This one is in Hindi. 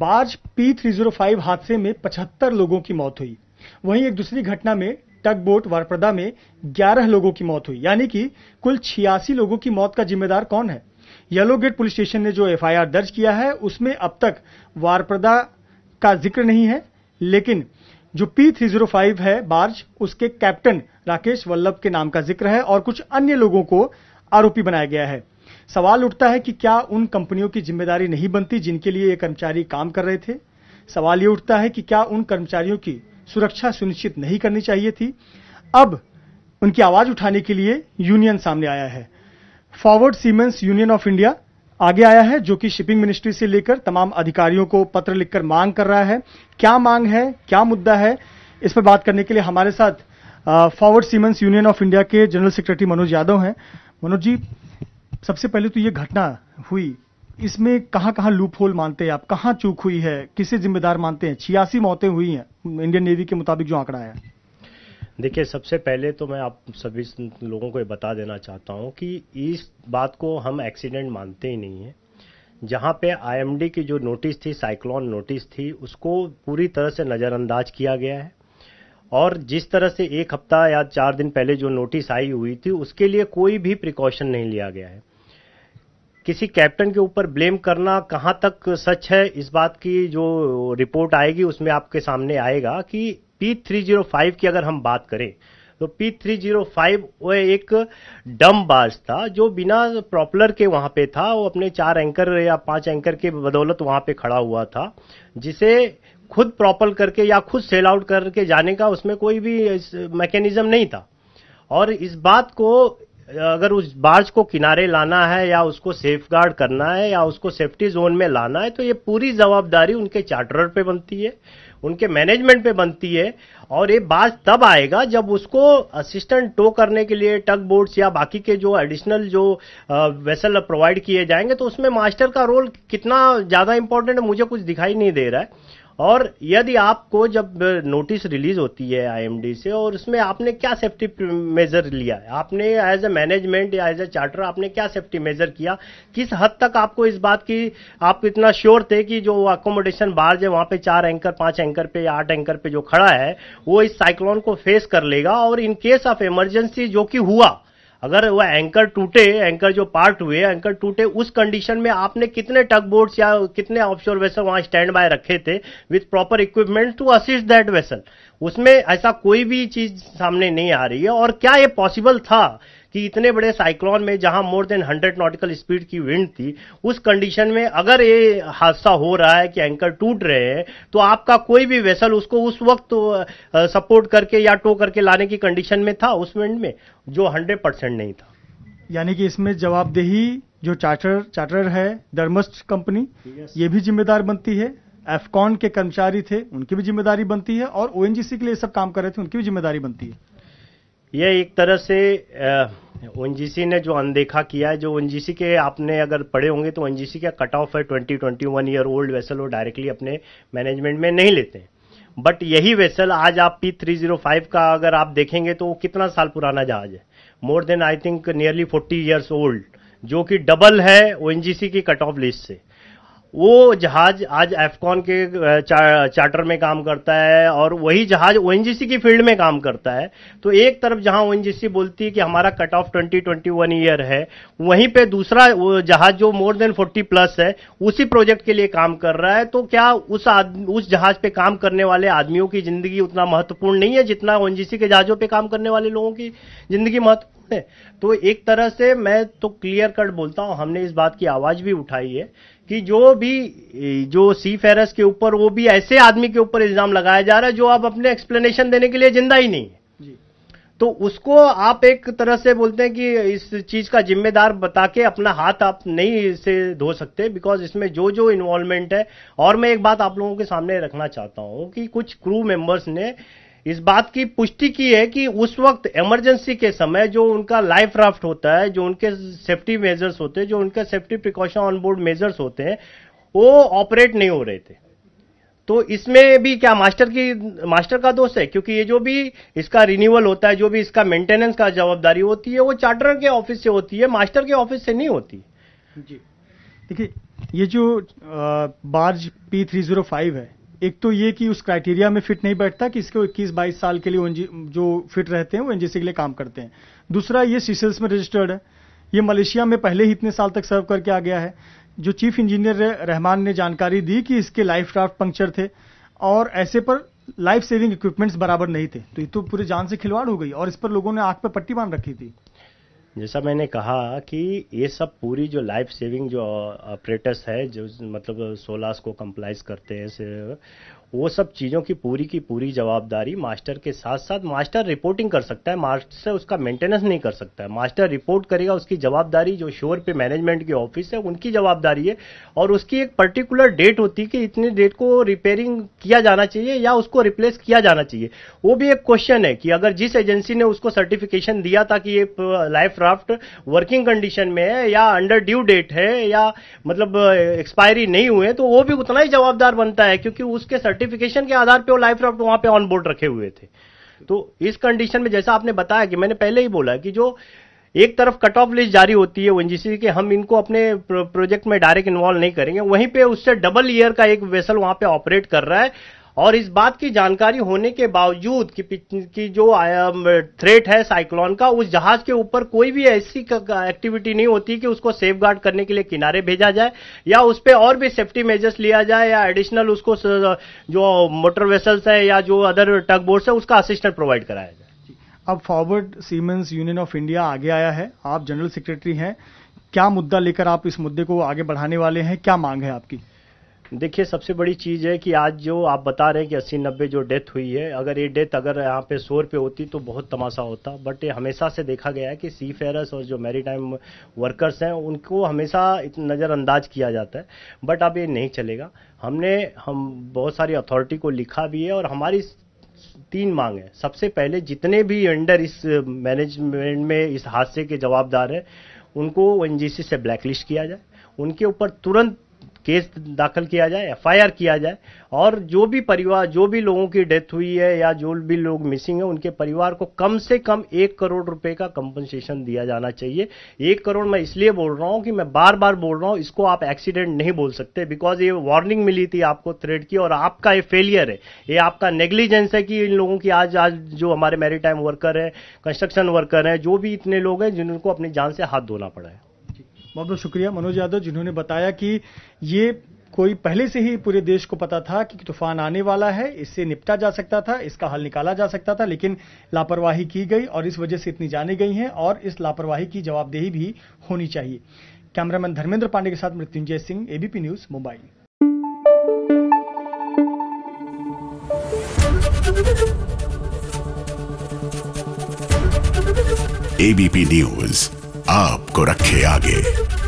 barge P three zero five हादसे में पचहत्तर लोगों की मौत हुई वहीं एक दूसरी घटना में टग बोट वारप्रदा में ग्यारह लोगों की मौत हुई यानी कि कुल छियासी लोगों की मौत का जिम्मेदार कौन है येलो गेट पुलिस स्टेशन ने जो एफआईआर दर्ज किया है उसमें अब तक वारप्रदा का जिक्र नहीं है लेकिन जो पी थ्री जीरो फाइव है बार्ज उसके कैप्टन राकेश वल्लभ के नाम का जिक्र है और कुछ अन्य लोगों को आरोपी बनाया गया है सवाल उठता है कि क्या उन कंपनियों की जिम्मेदारी नहीं बनती जिनके लिए ये कर्मचारी काम कर रहे थे सवाल ये उठता है कि क्या उन कर्मचारियों की सुरक्षा सुनिश्चित नहीं करनी चाहिए थी अब उनकी आवाज उठाने के लिए यूनियन सामने आया है forward seamen's union of India आगे आया है जो कि शिपिंग मिनिस्ट्री से लेकर तमाम अधिकारियों को पत्र लिखकर मांग कर रहा है क्या मांग है क्या मुद्दा है इस पर बात करने के लिए हमारे साथ forward seamen's union of India के जनरल सेक्रेटरी मनोज यादव हैं मनोज जी सबसे पहले तो ये घटना हुई इसमें कहाँ कहाँ लूप होल मानते हैं आप कहाँ चूक हुई है किसे जिम्मेदार मानते हैं छियासी मौतें हुई हैं इंडियन नेवी के मुताबिक जो आंकड़ा है देखिए सबसे पहले तो मैं आप सभी लोगों को ये बता देना चाहता हूँ कि इस बात को हम एक्सीडेंट मानते ही नहीं है जहां पे आईएमडी की जो नोटिस थी साइक्लोन नोटिस थी उसको पूरी तरह से नज़रअंदाज किया गया है और जिस तरह से एक हफ्ता या चार दिन पहले जो नोटिस आई हुई थी उसके लिए कोई भी प्रिकॉशन नहीं लिया गया है किसी कैप्टन के ऊपर ब्लेम करना कहां तक सच है इस बात की जो रिपोर्ट आएगी उसमें आपके सामने आएगा कि पी थ्री जीरो फाइव की अगर हम बात करें तो पी थ्री जीरो फाइव वो एक डम बाज था जो बिना प्रॉपलर के वहां पे था वो अपने चार एंकर या पांच एंकर के बदौलत वहां पे खड़ा हुआ था जिसे खुद प्रॉपल करके या खुद सेल आउट करके जाने का उसमें कोई भी मैकेनिज्म नहीं था और इस बात को अगर उस बार्ज को किनारे लाना है या उसको सेफ गार्ड करना है या उसको सेफ्टी जोन में लाना है तो ये पूरी जवाबदारी उनके चार्टर पे बनती है उनके मैनेजमेंट पे बनती है और ये बाज तब आएगा जब उसको असिस्टेंट टो करने के लिए टग बोर्ड्स या बाकी के जो एडिशनल जो वेसल प्रोवाइड किए जाएंगे तो उसमें मास्टर का रोल कितना ज़्यादा इंपॉर्टेंट है मुझे कुछ दिखाई नहीं दे रहा है और यदि आपको जब नोटिस रिलीज होती है आईएमडी से और उसमें आपने क्या सेफ्टी मेजर लिया है आपने एज ए मैनेजमेंट या एज ए चार्टर आपने क्या सेफ्टी मेजर किया किस हद तक आपको इस बात की आप इतना श्योर थे कि जो अकोमोडेशन बाहर जो वहां पे चार एंकर पांच एंकर पे या आठ एंकर पे जो खड़ा है वो इस साइक्लोन को फेस कर लेगा और इन केस ऑफ इमरजेंसी जो कि हुआ अगर वह एंकर टूटे एंकर जो पार्ट हुए एंकर टूटे उस कंडीशन में आपने कितने टग बोर्ड्स या कितने ऑफशोर वेसल वहां स्टैंड बाय रखे थे with proper equipment to assist that vessel उसमें ऐसा कोई भी चीज सामने नहीं आ रही है और क्या ये पॉसिबल था कि इतने बड़े साइक्लोन में जहां मोर देन 100 नॉटिकल स्पीड की विंड थी उस कंडीशन में अगर ये हादसा हो रहा है कि एंकर टूट रहे हैं तो आपका कोई भी वेसल उसको उस वक्त सपोर्ट करके या टो करके लाने की कंडीशन में था उस विंड में जो हंड्रेड परसेंट नहीं था यानी कि इसमें जवाबदेही जो चार्टर चार्टर है डरमस्ट कंपनी ये भी जिम्मेदार बनती है एफकॉन के कर्मचारी थे उनकी भी जिम्मेदारी बनती है और ओएनजीसी के लिए सब काम कर रहे थे उनकी भी जिम्मेदारी बनती है ये एक तरह से एन ने जो अनदेखा किया है जो एन के आपने अगर पढ़े होंगे तो एन का कट ऑफ है twenty twenty one year old vessel वो डायरेक्टली अपने मैनेजमेंट में नहीं लेते हैं बट यही वेसल आज आप पी थ्री जीरो फाइव का अगर आप देखेंगे तो वो कितना साल पुराना जहाज है more than I think nearly forty years old जो कि डबल है ओ की कट ऑफ लिस्ट से वो जहाज आज एफकॉन के चा, चार्टर में काम करता है और वही जहाज ओएनजीसी की फील्ड में काम करता है तो एक तरफ जहां ओएनजीसी बोलती है कि हमारा cut off twenty twenty one year है वहीं पे दूसरा जहाज जो मोर देन फोर्टी प्लस है उसी प्रोजेक्ट के लिए काम कर रहा है तो क्या उस उस जहाज पे काम करने वाले आदमियों की जिंदगी उतना महत्वपूर्ण नहीं है जितना ओएनजीसी के जहाजों पर काम करने वाले लोगों की जिंदगी महत्वपूर्ण है तो एक तरह से मैं तो क्लियर कट बोलता हूं हमने इस बात की आवाज भी उठाई है कि जो भी जो सी फेरस के ऊपर वो भी ऐसे आदमी के ऊपर इल्जाम लगाया जा रहा है जो आप अपने एक्सप्लेनेशन देने के लिए जिंदा ही नहीं है तो उसको आप एक तरह से बोलते हैं कि इस चीज का जिम्मेदार बता के अपना हाथ आप नहीं इसे धो सकते बिकॉज इसमें जो जो इन्वॉल्वमेंट है और मैं एक बात आप लोगों के सामने रखना चाहता हूं कि कुछ क्रू मेंबर्स ने इस बात की पुष्टि की है कि उस वक्त इमरजेंसी के समय जो उनका लाइफ राफ्ट होता है जो उनके सेफ्टी मेजर्स होते हैं जो उनका safety precaution on board measures होते हैं वो ऑपरेट नहीं हो रहे थे तो इसमें भी क्या मास्टर की मास्टर का दोष है क्योंकि ये जो भी इसका रिन्यूअल होता है जो भी इसका मेंटेनेंस का जवाबदारी होती है वो चार्टर के ऑफिस से होती है मास्टर के ऑफिस से नहीं होती जी देखिए ये जो barge P three zero five है एक तो ये कि उस क्राइटेरिया में फिट नहीं बैठता कि इसको 21 बाईस साल के लिए जो फिट रहते हैं वो एनजीसी के लिए काम करते हैं दूसरा ये सीसेल्स में रजिस्टर्ड है ये मलेशिया में पहले ही इतने साल तक सर्व करके आ गया है जो चीफ इंजीनियर रहमान ने जानकारी दी कि इसके लाइफ क्राफ्ट पंक्चर थे और ऐसे पर लाइफ सेविंग इक्विपमेंट्स बराबर नहीं थे तो ये तो पूरे जान से खिलवाड़ हो गई और इस पर लोगों ने आंख पर पट्टी बांध रखी थी जैसा मैंने कहा कि ये सब पूरी जो लाइफ सेविंग जो ऑपरेटर्स है जो मतलब सोलास को कंप्लाइज करते हैं वो सब चीज़ों की पूरी की पूरी जवाबदारी मास्टर के साथ साथ मास्टर रिपोर्टिंग कर सकता है मास्टर से उसका मेंटेनेंस नहीं कर सकता है मास्टर रिपोर्ट करेगा उसकी जवाबदारी जो शोर पे मैनेजमेंट की ऑफिस है उनकी जवाबदारी है और उसकी एक पर्टिकुलर डेट होती है कि इतनी डेट को रिपेयरिंग किया जाना चाहिए या उसको रिप्लेस किया जाना चाहिए वो भी एक क्वेश्चन है कि अगर जिस एजेंसी ने उसको सर्टिफिकेशन दिया था कि ये लाइफ एयरक्राफ्ट वर्किंग कंडीशन में है या अंडर ड्यू डेट है या मतलब एक्सपायरी uh, नहीं हुए तो वो भी उतना ही जवाबदार बनता है क्योंकि उसके सर्टिफिकेशन के आधार पर वो लाइफ राफ्ट वहां पर ऑन बोर्ड रखे हुए थे तो इस कंडीशन में जैसा आपने बताया कि मैंने पहले ही बोला कि जो एक तरफ कट ऑफ लिस्ट जारी होती है ओएनजीसी के हम इनको अपने प्रोजेक्ट में डायरेक्ट इन्वॉल्व नहीं करेंगे वहीं पे उससे डबल ईयर का एक वेसल वहां पे ऑपरेट कर रहा है और इस बात की जानकारी होने के बावजूद कि की जो थ्रेट uh, है साइक्लोन का उस जहाज के ऊपर कोई भी ऐसी एक्टिविटी नहीं होती कि उसको सेफ गार्ड करने के लिए किनारे भेजा जाए या उस पर और भी सेफ्टी मेजर्स लिया जाए या एडिशनल उसको जो मोटर वेसल्स है या जो अदर टग बोर्ड है उसका असिस्टेंट प्रोवाइड कराया जाए अब forward seamen's union of India आगे आया है आप जनरल सेक्रेटरी हैं क्या मुद्दा लेकर आप इस मुद्दे को आगे बढ़ाने वाले हैं क्या मांग है आपकी देखिए सबसे बड़ी चीज़ है कि आज जो आप बता रहे हैं कि अस्सी नब्बे जो डेथ हुई है अगर ये डेथ अगर यहाँ पे सौ रुपये होती तो बहुत तमाशा होता बट ये हमेशा से देखा गया है कि सी फेयरस और जो मेरी टाइम वर्कर्स हैं उनको हमेशा नज़रअंदाज किया जाता है बट अब ये नहीं चलेगा हमने हम बहुत सारी अथॉरिटी को लिखा भी है और हमारी तीन मांग है सबसे पहले जितने भी अंडर इस मैनेजमेंट में इस हादसे के जवाबदार हैं उनको एनजीसी से ब्लैकलिस्ट किया जाए उनके ऊपर तुरंत केस दाखिल किया जाए एफआईआर किया जाए और जो भी परिवार जो भी लोगों की डेथ हुई है या जो भी लोग मिसिंग है उनके परिवार को कम से कम एक करोड़ रुपए का कंपनसेशन दिया जाना चाहिए एक करोड़ मैं इसलिए बोल रहा हूँ कि मैं बार बार बोल रहा हूँ इसको आप एक्सीडेंट नहीं बोल सकते बिकॉज ये वार्निंग मिली थी आपको थ्रेड की और आपका ये फेलियर है ये आपका नेग्लिजेंस है कि इन लोगों की आज आज जो हमारे मेरी वर्कर है कंस्ट्रक्शन वर्कर है जो भी इतने लोग हैं जिनको अपनी जान से हाथ धोना पड़ा है बहुत बहुत शुक्रिया मनोज यादव जिन्होंने बताया कि ये कोई पहले से ही पूरे देश को पता था कि तूफान आने वाला है इससे निपटा जा सकता था इसका हल निकाला जा सकता था लेकिन लापरवाही की गई और इस वजह से इतनी जाने गई हैं और इस लापरवाही की जवाबदेही भी होनी चाहिए कैमरामैन धर्मेंद्र पांडे के साथ Mrityunjay Singh ABP news Mumbai ABP news आपको रखे आगे